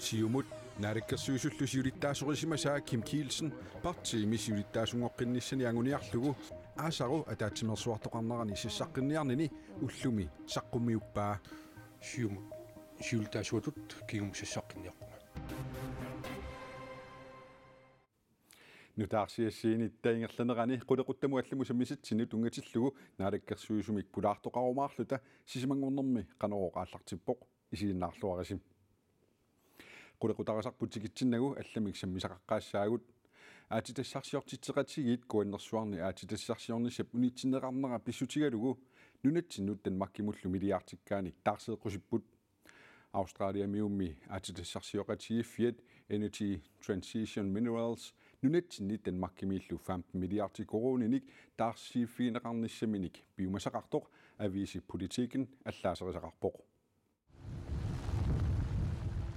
сиумут наликкерсуусуллус юлиттаасоқисима саа ким килсен партиимис юлиттаасунгоққинниссани ангуниарлугу аасару атаатсимерсуартоқарнарани сиссаққинниарнини уллуми саққуммиуппаа сиумут сиултаасуатут кигум сиссаққинниарпуга нутаарсиассиини таингерланерани қулеқуттаму алламу саммисатсини тунгатиллугу наалаккерсуусумик пулаартоқарумаарлута сисимангорнэрми канароқааллартиппоқ исигиннаарлуарасим qulaqutaqasarput tikitsinnagu allamik sammisaqaqqaassaagut аатитассарсиортитсеқатигиит куаннэрсуарни аатитассарсиорнисап унитсинеқарнера писсутигалугу нунатсиннуттан маккимуллу милиартиккааник таарсеэқусиппут Австралия миумми аатитассарсиоқатигиффиат Energy Transition Minerals нунатсинниттан маккимииллу 15 милиартикорууниник таарсииффинеқарниссаминик биумасақартоқ ависи политикен аллаасерисақарпоқ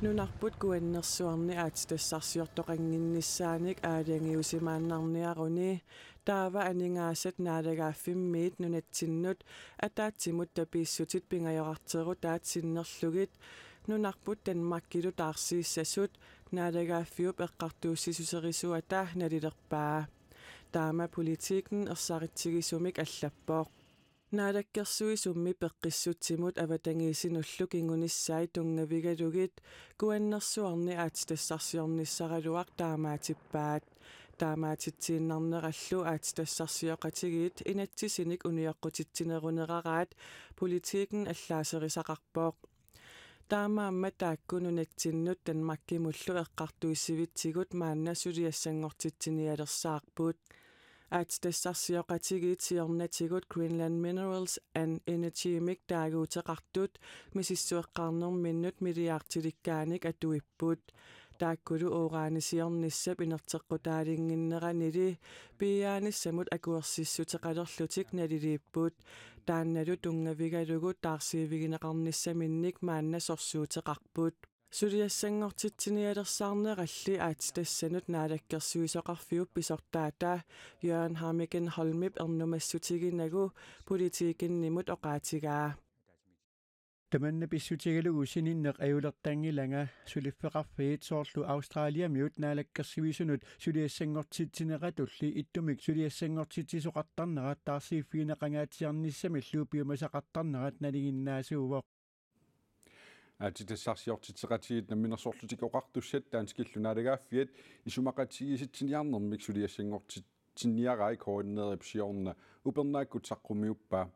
нунарпут куаннэрсуарни аатитассарсиортоқангиннссааник аалиангиусимааннарниаруни таава анингаасат наалагааффиммиит нунатсиннут атаатсимут таписсутит пингайоқартеру таатсиннерлугит нунарпут данмаккилу таарсииссасут наалагааффиуп эққартууссисусерисуата налилерпаа таама политикэн ерсаритсигисумик аллаппооқ Naadakkersui summi peqqissutsimut avatangiisin ulluk ingunissai tungavigalugit kuannersuarni aatsitassarsiornissaraluaq taamaatippaat taamaatitsiinnarnerallu aatsitassarsioqatigit inatsisinik uniaqqutitsinerunerarat politiken allaaserisaqarpooq taamaamma taakkun unatsinnut tanmakki mullu eqqartuissivitsigut maanna suliassanngortitsinialersaarput at det så siger rettige til Natigut Greenland Minerals and Energy Mikdage ud til Rattut, med sidst så kan nogle minut med det jagt til det gerne ikke, at du er budt. Der kunne du overrende siger om Nisseb i nok til Rodaringen og Rennedi, bjerne sig mod Agursis ud til Rattut Lutik, når det er budt. er nættet unge, vi du godt, der siger vi kan ramme Nisseb i Nikmanden, så så til Rattut сулиассангортитсиниалерсаарнералли аат тассанут наалаккерсуисоқарфиуп писортаатаа Jørgen Harmigen Holmip ernumassutiginnagu politiikkinnimut oqaatigaa таманна писсутигалугу сининнеқ аюлертангилага сулиффеқарфиит соорлу австралия миут наалаккерсивисунут сулиассангортитсинера тулли иттумик сулиассангортитсисоқартарнерат таарсииффинеқангаатиарниссами луупиумасақартарнерат налигиннаасуувоқ атитассаарсиортитеқатигит намминерсоорлутик оқартуссат таанскиллунаалагааффиат исумақатигиситсиниарнэрмик сулиассангортит тинниарай координери псиорна упернааккутсаққумиуппаа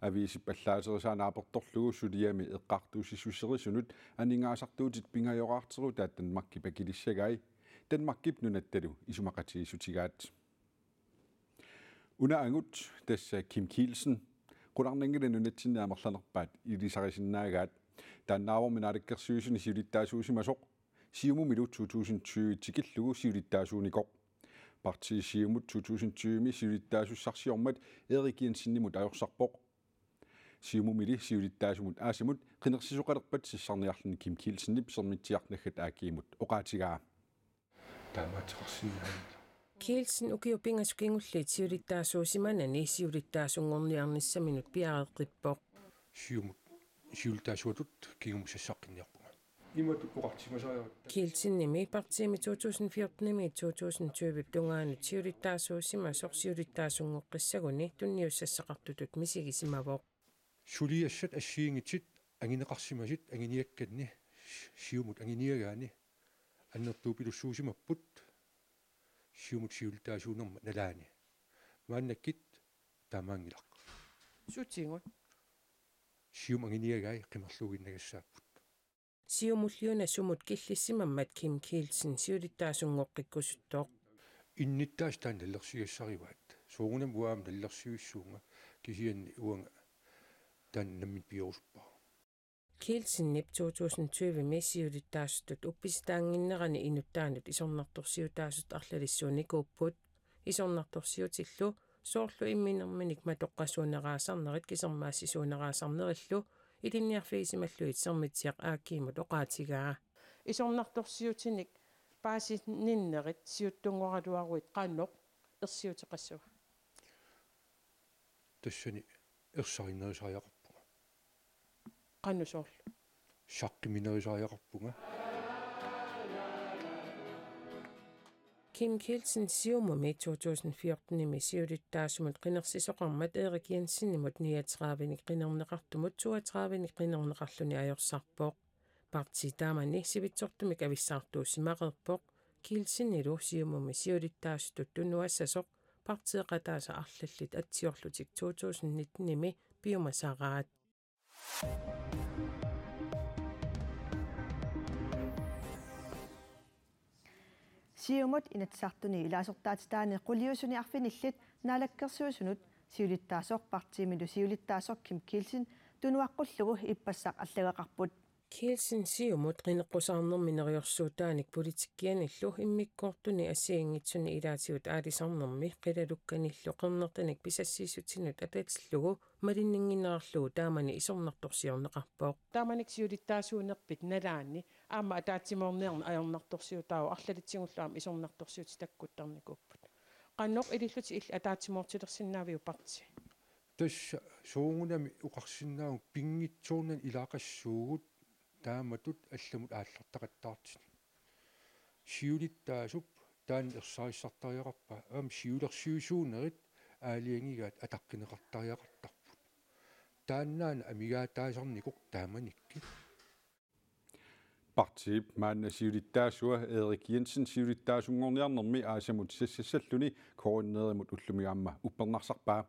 авииси паллаасерисаана аперторлугу сулиями эққартуусиссусерисунут анингаасартуутит пингайораартеру тааттан макки пакилиссагай танмаккип нунатталу исумақатигисутигаат уна ангут тасса ким килсен qulaarnangila nunatsinnaamерланерpaat илисарисиннаагаат тааннаавор минааликкерсиусуни силиттаасуусимасоқ сиуму милу 2020 тикиллугу силиттаасууниқоқ parti siumut 2020 силиттаасуссарсиормат эрик йенсиннимут аёрсарпоқ сиумумили сиулиттаасумут аасимут қинерсисоқалерпат сиссарниарлни ким килсиннип сермитсиарнаггат аакиимут оқаатигаа таамаатеқарсинаан килсин укиупингасукингулли сиулиттаасуусиманани сиулиттаасунгорниарниссаминут пиареққиппоқ сиумут сиултаасуутут кигумуссаққинниарпуга имат уқартимасааярут килсинними партиими 2014ними 2020 тунгаану тиулиттаасууссима сорсиулиттаасунгоққиссагуни тунниуссассақартутут мисигисимавоқ сулиассат ассиингитсит агинеқарсимасит агиниакканни сиумут агиниагаани аннертуупилуссуусимаппут сиумут сиултаасуунерма налаани мааннаккит тамаангилақ сутингут сиумангиниагаи қимерлугиннагассааппут сиумуллиуна сумут киллиссимаммат ким килсин сиулиттаасунгоққиккусуттоо инниттаас таан наллерсиассариваат суунам уаам наллерсиуссуунга кисианни уанга таан наммит пиоруппаа Kielsen nip 2020 messiulitaassutut uppistaaginnnerani inuttaanut isornartorsiutaasut arlalissuunikuupput isornartorsiutillu суорлу имминэрминик матоққассуунераасарнерит кисермаассисуунераасарнериллу илинниарфигисималлуит сермитсиақ ааккиимут оқаатигаа исорнарторсиутиник пааси ниннерит сиуттунгоралуаруит қаанноқ ерсиутеқассуа тассани ерсаринерисариақарпуга қаанну суорлу саққиминерисариақарпуга Kim Kielsen siumumi 2014-nimi siulittaasumut qinersisoqarmat Erik Jensenimut 39-ni qinerneqartumut 32-ni qinerneqarluni ajorsaarpooq parti taamani sivitsortumik avissaartuussimaqerpooq Kielsen ilu siumumi siulittaasutut tunnuassasoq partiiqataasa arlallit atsiorlutik 2019-nimi piumasaaqaat Thank you сиумут инатсартуни илаасортаатитаани кулиусуни арфиниллит налаккерсуусунут сиулиттаасоорпартиимилу сиулиттаасор ким килсин тунуаққуллугу иппассақ аллагеқарпут Kielsen siumut rinnequsarnermi neriorsuutaanik politikkianillu immikkortuni assiingitsuni ilaatigut aalisarnermi qilalukkanillu qernertanik pisassiisutsinut atatillugu malinninginnerarlugu taamani isornertorsiorneqarpooq taamanik siulittaasuunerpit nalaanni aama ataatsimorneerna ajornertorsiutaau arlalitsingulluam isornertorsiutitakkutternikupput qannoq ililluti ill ataatsimortilersinnaaviu parti тас соунгунами уқарсиннаагу пингитсуурнан илаақассуугут тааматут алламут ааллартақаттаарти сиулиттаасуп таан ерсаарissartariaqarpa аам сиулерсиусуунерит аалиангигаат атаққинеқартариақартарпут тааннаана амигаатаасарникук тааманикки партип маанна сиулиттаасуа Эрик Jensen сиулиттаасунгорниарнерми аасамут сассаллуни координеримут уллумигаамма уппернарсарпаа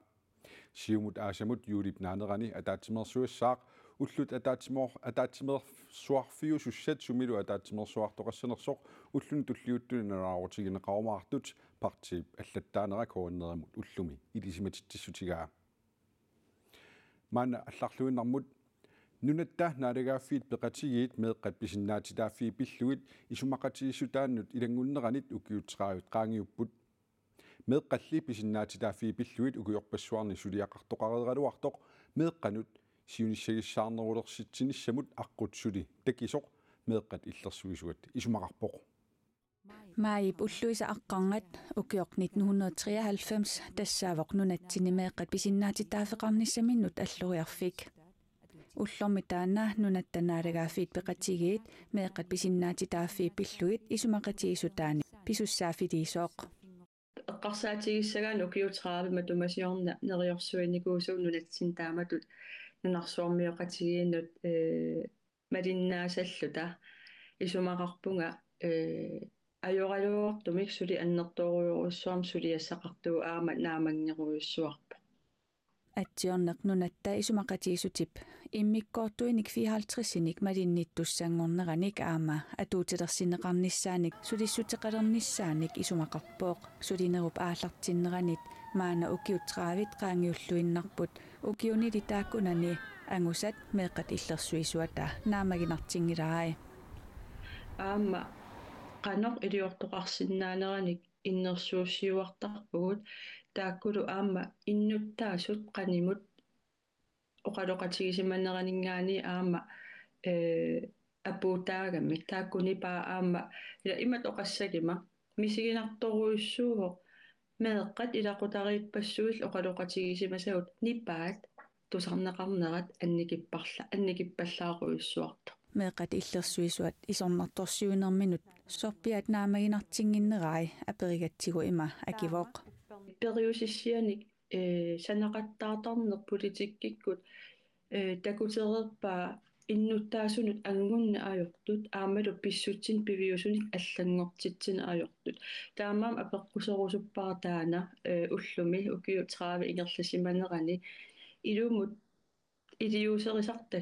сиумут аасамут юулип наанерани атаатимерсуассаақ уллут атаатимоор атаатимерсуарфиу суссат сумилу атаатимерсуартоқассанерсоқ уллун туллиуттуни налаарутигинеқарумаартут партип аллаттаанера кооннерамут уллуми илисиматиттиссутигаа мана алларлуиннармут нунатта наалигааффиит пеқатигиит меэққат писиннаатитааффии пиллуит исумақатигиссутааннут илангуннеранит укиутсераавит қаангиуппут меэққалли писиннаатитааффии пиллуит укиорпассуарни сулиақартоқареералуартоқ меэққанут сиунissагиссаарнерулерситсини самут аққутсули такисоқ меэққат иллерсугисуат исумақарпоқ маип уллуиса аққарнгат укиоқ 1993 тассаавоқ нунатсинимеэққат писиннаатитаафеқарниссаминнут аллуриарфик уллорми таана нунаттанаалагаафиит пеқатигиит меэққат писиннаатитааффи пиллугит исумақатигисутаани писуссаафилиисооқ эққарсаатигиссагаан укиутраавима тумасиорна нериорсуинникуусуу нунатсин тааматут нунарсуурмиоқатигииннут э малиннаасаллута исумақарпунга э ажоралуартумик сули аннэртооруйоруссуарм сулиассақартуг аама наамангеруйуссуарпа атсиорнақ нунатта исумақатигисутип иммиккоортуиник 54-синик малинниттуссангорнераник аама атуутилерсинеқарниссааник сулиссутеқалерниссааник исумақарпооқ сулинеруп ааллартиннеранит маана укиутраавит қаангиуллуиннарпут ukiuni titaakkunani angusat meeqat illersuisuata naamaginartinngilaae aama qanoq iliortoqarsinnaaleranik innersuussiuartarpugut taakkulu aama innuttaasut qanimut oqaloqatigisimanneraningaani aama ee апуутаагамми тааккунипаа аама ила имат оқассагима мисигинарторуйссууоқ меэккат илакутариппассуул оқалоқатигисимасагут ниппаат тусарнеқарнерат анникиппарла анникиппаллааруйссуарта меэккат иллерсуисуат исорнарторсиунерминут сорпиат наамагинартингиннерай аперигатсигу има акивоқ периусиссианик э санақаттаатарнер политиккиккут э такутерерпа иннуттаасунут ангунна аёртут аамалу писсутсин пивиусуник аллангортитсин аёртут таамаам апеккусерусуппара таана э, уллуми укиу 30 ингерлисиманерани илумут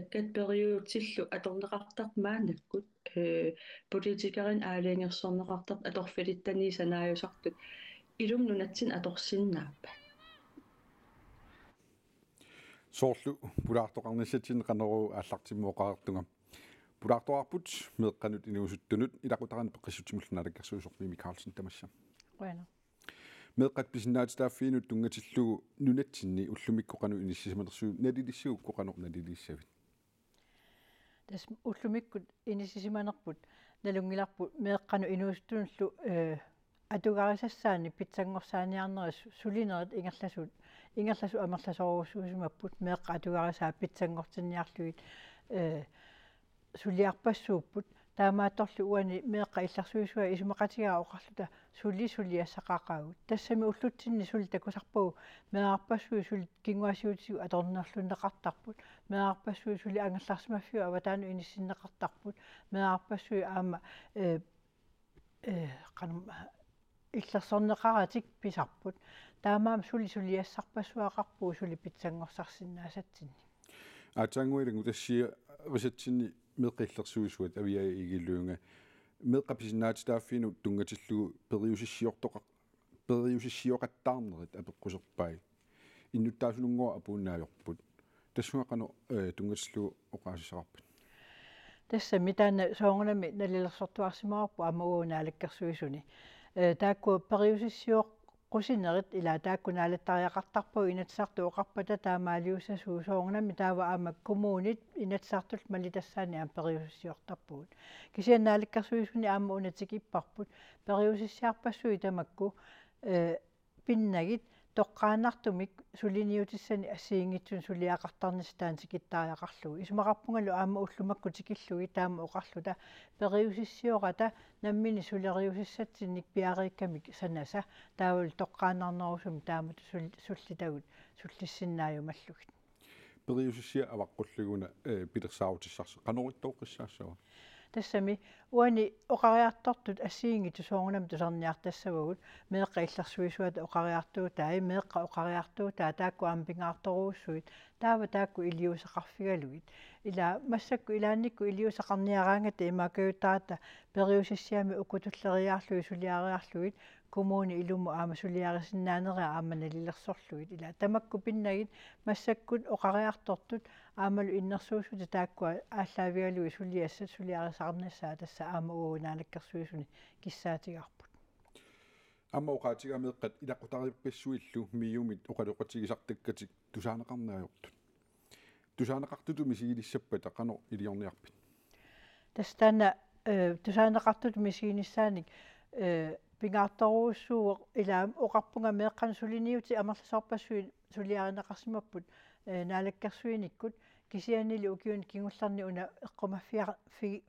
илиусерисартаккат периуутсиллу аторнеқартар маанаккут э политикарин аалиангерсорнеқартар аторфилиттани санааюсартут илум нунатсин аторсиннааппат soorlu pulaartoqarnissatin qaneruu аллартиммооqaartunga pulaartoqarput meqqanut inuusuttunut ilaqutaran peqqissutimullunalakkersuusorlimi Carlsen tamassa bueno meqqat pisinnaatitaaffiinut tungatillugu nunatsinni ullumikkoqanu inissisimatersuut nalilissugukkoqanuq nalilissavit eh, тас уллумиккут инисисиманерпут налунгиларпут меэккану инуустунллу э атугарисассаани питсангорсааниарнерис сулинерит ингерласуут ингерлас амерласоруусуусимаппут меэкъатуариса аппитсангортинниарлугит э сулиарпассууппут таамаатторлу уани меэкъа илларсуисуа исумеқатигаа оқарлута сули сули ассақақаагут тассами уллутсинни сули такусарпагу меаарпассуи сули кингуасиутису аторнерлуннеқартарпут меаарпассуи сули ангерларсимаффиу аватаану иниссиннеқартарпут меаарпассуи аама э э канам иллерsorneqaratik pisarput таамаам сули сулиассарпассуақарпуу сули питсангорсарсинаасатсинни аатсангуилин утассиа рисатсинни меққиллерсуисуат авиаа игиллуунга меққаписинаати тааффину тунгатиллугу периусиссиортоқа периусиссиоқаттаарнерит апеққусерпаи иннуттаасулунгоо апууннаавиорпут тассуақану тунгатиллугу оқаасисарпут тасса митаана соонгунами налилерсортуарсимаарпу амагуунаалаккерсуисуни Э, таакку периусиссиоқ қусинерит ила тааккунаалаттариақартарпу инатсарту оқарпата таамаалиусса суусоорнами таава аама коммуунит инатсартул малитассаани аам периусиссиортарпугут кисианааликкарсуисуни аама унатикиппарпут периусиссиарпассуи тамакку э пиннагит тоққаанартумик сулиниутиссани ассиингитсун сулиақартарнистаан сикиттариақарлугу исумақарпунгалу аама уллумакку тикиллуги таама оқарлута периусиссиората наммини сулериусиссатсинник пиарииккамик санаса таавал тоққаанарнерусум таамату суллитагут суллиссиннааюмаллугит периусиссиа аваққуллугуна э, пилерсаавутиссарсо канориттооққиссаассава тассами уани оқариартортут ассиингиту суорнам тусарниартассавагут меэққиллэрсуисуата оқариартуу таи меэққа оқариартуу таа таакку аампингаарторуусуит таава таакку илиусеқарфигалугит ила массакку илаанникку илиусеқарниараангата имаакаюттаата периусиссиами укутуллериаарлуи сулиариарлугит кумууни илуму аама сулиарисиннаанера аама налилерсорлугит ила тамакку пиннагит массаккут оқариартортут аамалу иннерсуусута тааккуа ааллаавигалуи сулиассат сулиарисаарнассаа тасса аама уунаанаккерсуисуни киссаатигарпут аама оқаатигамеэққат илаққутариппассуиллу миумит оқалоқатигисартаккатик тусаанеқарнериортут тусаанеқартуту мисигилиссаппа тақано илиорниарпит тастана э, тусаанеқартуту мисигиниссааник э пингаартаруусsuuэ илаам оқарпунга меэққансулиниути амерласарпассуи сулиаринеқарсимаппут э, наалаккерсуиниккут кисианили укиун кингулларни уна эққумаффиа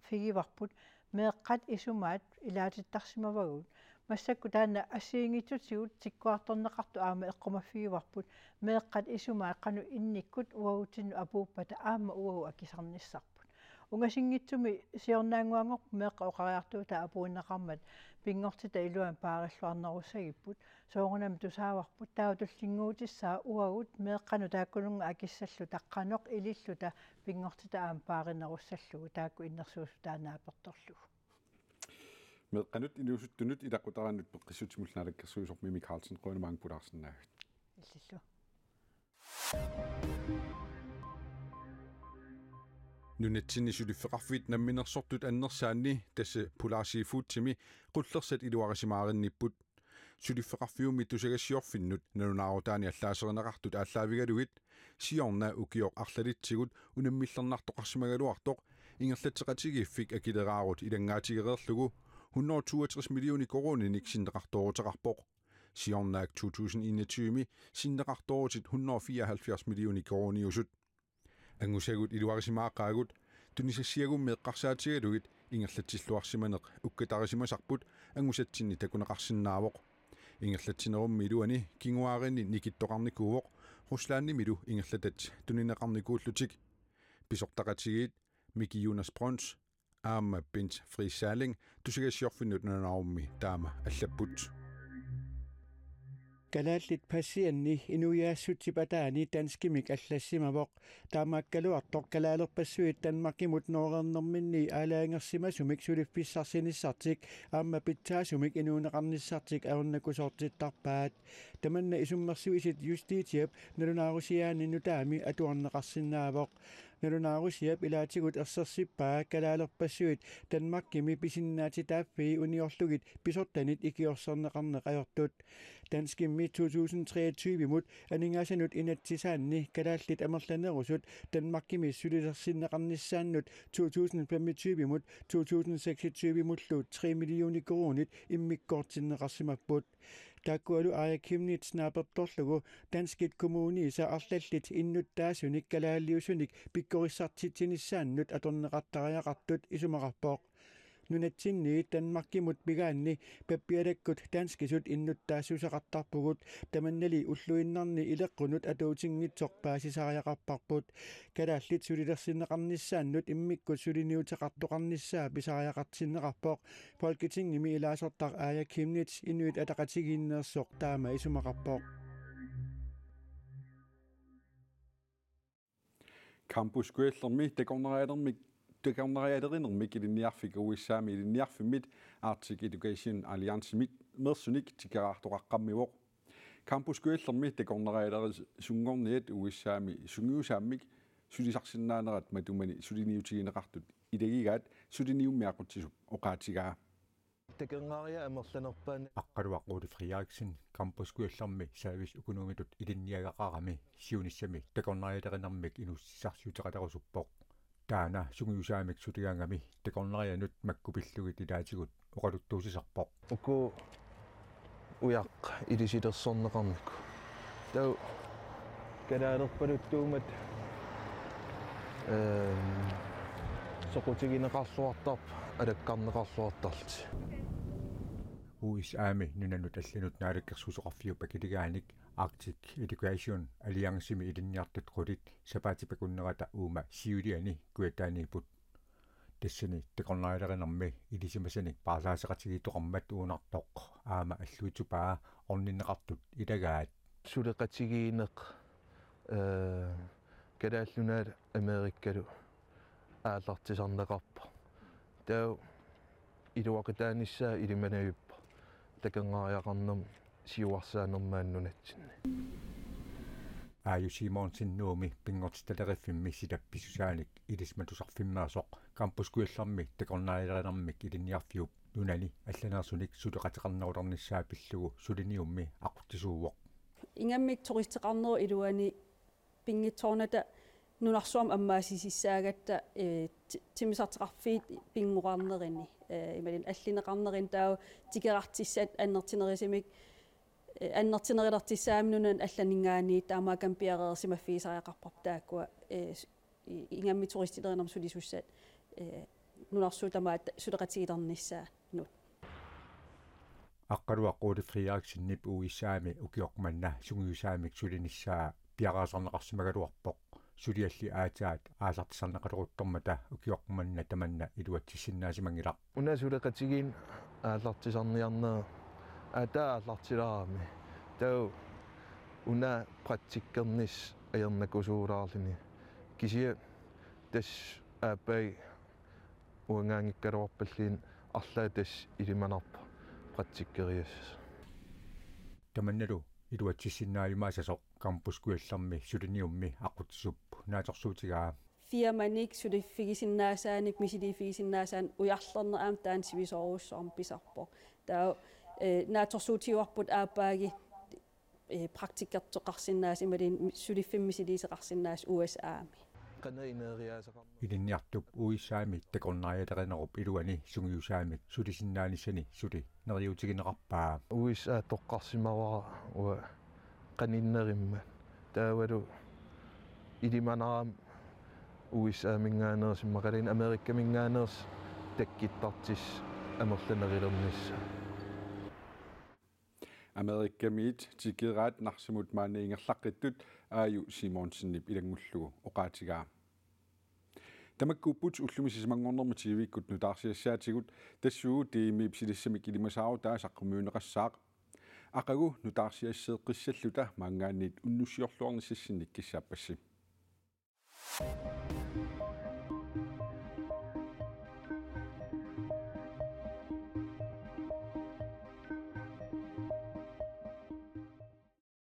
фигиварпут меэққат исумаат илаатиттарсимавагут массакку таана ассиингитсутигут тиккуарторнеқарту аама эққумаффигиварпут меэққат исумаа қану инниккут уагутинну апууппата аама уагу акисарниссарпу унгасингитсуми сиорнаангуангоқ меққа оқариартуу та апуунеқармат пингортита илуан паариллуарнеруссагиппут соорунам тусааварпут таа туллингуутиссаа уагут меққану тааккулунга акиссаллу таққаноқ илиллу та пингортита аам пааринеруссаллугу таакку иннерсуусу таанаапарторлугу меққанут инуусуттунут илаққутараннут пеққиссутимуллаалаккерсуисор мими карлсен қойнамаан пулаарсинаагут иллиллу Thank you. Nu Nunetini syli ferrafvit nammina sortut annersaanni tase polarsiifuutsimi qullerset iluarisimaarinniput syli ferraffiumi tusagasiorfinnut nalunaarutaani allaaserenaqartut ааllaавигалугит сиорнаа укиоқ арлалитсигут унаммиллернартоқарсимагалуартоқ ингерлатеқатигиффик акилераарут илангаатигереерлугу 62 millioner kroner nik sin raktorterarbog. Siden 2021 sin raktortet 174 millioner kroner i usut. ангусагут илуарисимаақаагут тунисассиагум меэққарсаатигалугит ингерлатсиллуарсиманеқ уккатарисимасарпут ангусатсинни такунеқарсинаавоқ ингерлатсинерумми илуани кингуааринни никиттоқарникуувоқ руслааннимилу ингерлатат тунинеқарникууллутик писортақатигиит мики юнас бронс аама бинт фрисалинг тусигассиорфиннут нанаарумми таама аллаппут Kalalit pasi anni inuyaasutti pataani tanskimik allassimaboq taamakkaluartoq kalaalerpassuit tanmarkimut nooreernerminni aalaangersimasumik sulifpissarsinissartik aamma pitsaasumik inuuneqarnissartik aunnakusortittarpaat tamanna isummersuisit justiitiap nalunaarusiaani nutaami atuarneqarsinnaaboq når du nager siger, at billeder til ud og så sig bare, kan der lukke besøget. Danmark gemme på sin nær til der fæ, og ni den ikke også sådan rende rejert død. Dansk gemme 2023 imod, at ingen er sendt ud ind til sandene, kan der slet af måske lande rus ud. Danmark gemme sygde sig sin rende sand ud, 2025 imod, 2026 imod, slå 3 millioner kroner i mit godt sin rasse mig таккуалу аякимнитснаапертторлугу данскит коммуни исаарллаллит иннуттаасуник калааллиусуник пиккориссартитсиниссааннут аторнеқартариақартут исумақарпооқ нунатсинни танмаркимут пигаанни паппиалаккут таанскисут иннуттаассусеқартарпугут таманнали уллуиннарни илеққунут атуутингитсорпаасисариақарпарпут калааллит сулилерсиннеқарниссааннут иммиккут сулиниутеқартоқарниссаа писариақартиннеқарпоқ фолкитингими илаасортар аая кимнит инуит атақатигииннерсоқ таама исумақарпоқ кампускуэллэрми такорнераалэрмик тукарнериалериnermik илинниарфик уиссаами илинниарфиммит Arctic Education Alliance мит мерсуник тикаартоқаққаммивоқ кампус куиллерми такорнериалери сунгорниат уиссаами сунгиусааммик сулисарсиннаанерат матумани сулиниутигинеқартут илагигаат сулиниуммиақутсисуп оқаатигаа такенгария амерланерпаан аққалуаққулифриааксин кампускуилларми саавис укунумилут илинниагақарами сиунissami такорнариалеринэрмик инуссисарсиутеқалерусуппоқ таана сугиусаамик сутигаангами такорнерианут маккупиллугит илаатигут оқалуттуусисарпоқ уку уяқ илисилерсорнеқармик тау калаалерпалуттуумат э соқутигинеқарлуартарп алаккарнеқарлуартарлти UIS Army nunanut allinut naalakkersuusoqarfiupa kiligaanik Arctic Education Alliance mi ilinniartat qulit sapaatipakunnerata uuma siuliani kuataaniiput тассани текорнаалеринэрми илисимасани парлаасеқатигиитоқармат уунартоқ аама аллуитупаа орниннеқартут илагаат сулеқатигиинеқ э кэдааллунаал америккалу аалартисарнеқарпо таа илуақатааниссаа илиманаюп такангариақарнам сиуарсаанермааннунатсинна ааю симонсиннууми пингортиталериффимми силапписусааник илисматусарфиммаасоо кампус куилларми такорнаалеринармик илиниарфиуп нунани алланерсуник сулеқатеқарнеруларниссаа пиллугу сулиниумми ақутсисууоқ ингаммик торитеқарнеру илуани пингитсорната нунарсуам аммаасисиссаагатта э тимисартеқарфиит пингуарнерини ималин аллинеқарнерин таа тикерартиссаат аннертинерисимик аннертинерилартиссаамнунан алланингаани таамаа кампиареерсимаффиисариақарпар тааккуа ингамми туристилеринерм сулисуссаат нунарсуутамаа сулеқатигилерниссаа нут аққалуаққуулифриааксиннип уиссаами укиоқманна сугиусаамик сулиниссаа пиараасарнеқарсимагалуарпоқ сулиалли аатаат аалартисарнеқалуруттормата укиорпуманна таманна илуатсиссиннаасимангилар уна сулеқатигиин аалартисарниарнера атаа аалартилаами тау уна практиккернис аернакусуураарлини кисия тас апай уангаангиккалуарпаллиин арлаа тас илиманарпа практиккериас таманналу илуатсиссиннаалимаасасоқ кампускуиллэрми сулиниумми аккутсуппу наатэрсуутигаа фиаманик сулиффигисиннаасааник мисилиффигисиннаасаан уярлернер аам таан сивисоруссоорм писарпо таа э нааторсуутиуарпут аапааги э практикертеқарсиннаас ималин сулиффиммисилисеқарсиннаас уасаами илинниартуп уиссаами такорнариалеринеруп илуани сунгиусаами сулисиннаанissani сули нериутигинеқарпаа уиссаа тоққарсимавара уа qaninnerimma taavalu ilimanaram USA minngaaneris immakalin Amerikka minngaaneris takkittartis амерланерилэрнисса Америккамиит тикираат нарсимут маани ингерлаққиттут ааю Симонсиннип илангуллугу оқаатигаа тамаккуппут уллумисисмангорнэрми тивиккут нутаарсиассаатигут тассуу тиими псилиссамик илимасаару таа саққумиунеқассаақ ақагу нутаарсиассеэққиссаллута мангаанниит уннуссиорлуарнисссинник киссааппасси